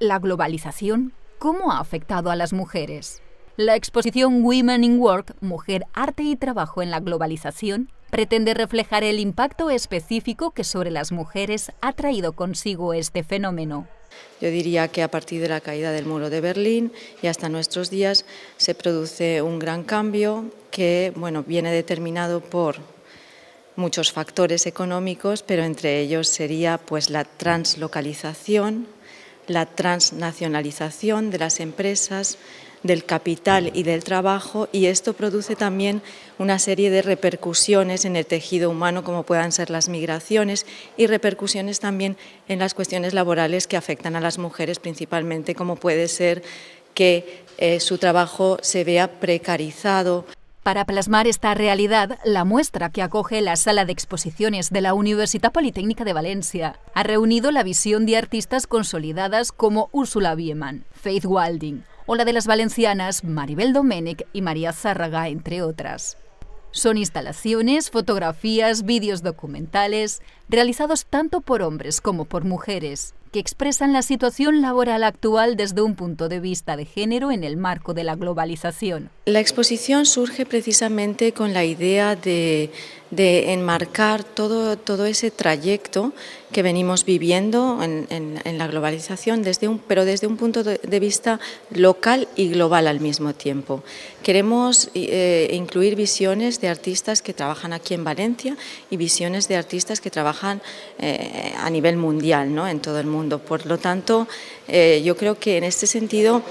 La globalización, ¿cómo ha afectado a las mujeres? La exposición Women in Work, Mujer, Arte y Trabajo en la Globalización, pretende reflejar el impacto específico que sobre las mujeres ha traído consigo este fenómeno. Yo diría que a partir de la caída del muro de Berlín y hasta nuestros días se produce un gran cambio que bueno, viene determinado por muchos factores económicos, pero entre ellos sería pues la translocalización la transnacionalización de las empresas, del capital y del trabajo y esto produce también una serie de repercusiones en el tejido humano como puedan ser las migraciones y repercusiones también en las cuestiones laborales que afectan a las mujeres principalmente como puede ser que eh, su trabajo se vea precarizado. Para plasmar esta realidad, la muestra que acoge la Sala de Exposiciones de la Universidad Politécnica de Valencia ha reunido la visión de artistas consolidadas como Úrsula Biemann, Faith Walding o la de las valencianas Maribel Domènech y María Zárraga, entre otras. Son instalaciones, fotografías, vídeos documentales, realizados tanto por hombres como por mujeres, que expresan la situación laboral actual desde un punto de vista de género en el marco de la globalización. La exposición surge precisamente con la idea de de enmarcar todo, todo ese trayecto que venimos viviendo en, la globalización, desde un, pero desde un punto de vista local y global al mismo tiempo. Queremos eh, incluir visiones de artistas que trabajan aquí en Valencia y visiones de artistas que trabajan eh, a nivel mundial, ¿no? en todo el mundo. Por lo tanto, eh, yo creo que en este sentido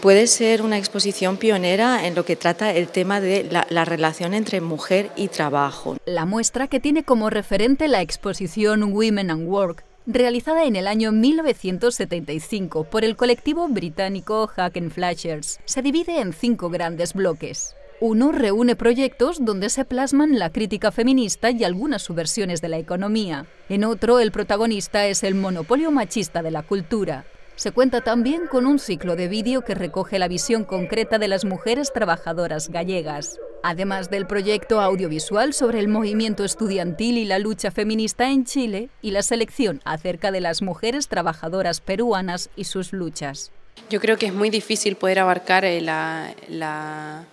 puede ser una exposición pionera en lo que trata el tema de la, relación entre mujer y trabajo. La muestra que tiene como referente la exposición Women and Work, realizada en el año 1975 por el colectivo británico Hacken Flashers, se divide en cinco grandes bloques. Uno reúne proyectos donde se plasman la crítica feminista y algunas subversiones de la economía. En otro, el protagonista es el monopolio machista de la cultura se cuenta también con un ciclo de vídeo que recoge la visión concreta de las mujeres trabajadoras gallegas. Además del proyecto audiovisual sobre el movimiento estudiantil y la lucha feminista en Chile y la selección acerca de las mujeres trabajadoras peruanas y sus luchas. Yo creo que es muy difícil poder abarcar eh, la,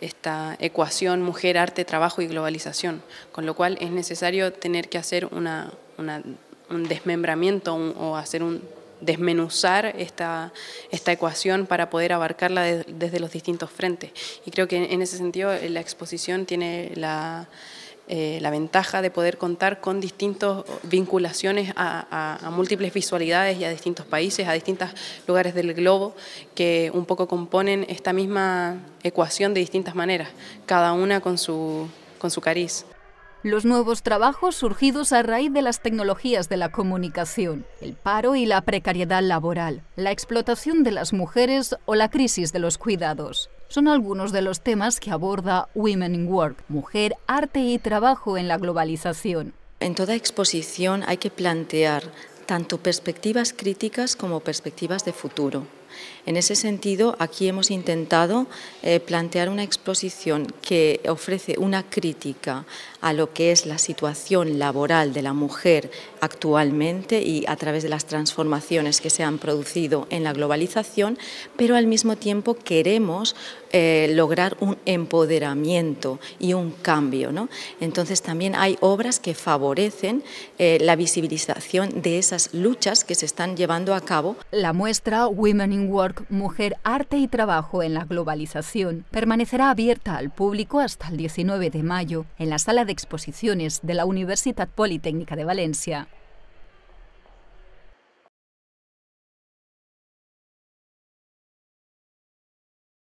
esta ecuación mujer, arte, trabajo y globalización, con lo cual es necesario tener que hacer una, un desmembramiento o hacer un desmenuzar esta, ecuación para poder abarcarla desde los distintos frentes. Y creo que en ese sentido eh, la exposición tiene eh, la, ventaja de poder contar con distintas vinculaciones a, múltiples visualidades y a distintos países, a distintos lugares del globo, que un poco componen esta misma ecuación de distintas maneras, cada una con su, con su cariz los nuevos trabajos surgidos a raíz de las tecnologías de la comunicación, el paro y la precariedad laboral, la explotación de las mujeres o la crisis de los cuidados. Son algunos de los temas que aborda Women in Work, Mujer, Arte y Trabajo en la Globalización. En toda exposición hay que plantear tanto perspectivas críticas como perspectivas de futuro. En ese sentido, aquí hemos intentado eh, plantear una exposición que ofrece una crítica a lo que es la situación laboral de la mujer actualmente y a través de las transformaciones que se han producido en la globalización, pero al mismo tiempo queremos eh, lograr un empoderamiento y un cambio. Entonces también hay obras que favorecen eh, la visibilización de esas luchas que se están llevando a cabo. La muestra Women in Work, Mujer, Arte y Trabajo en la Globalización permanecerá abierta al público hasta el 19 de mayo en la sala de exposiciones de la Universitat Politécnica de Valencia.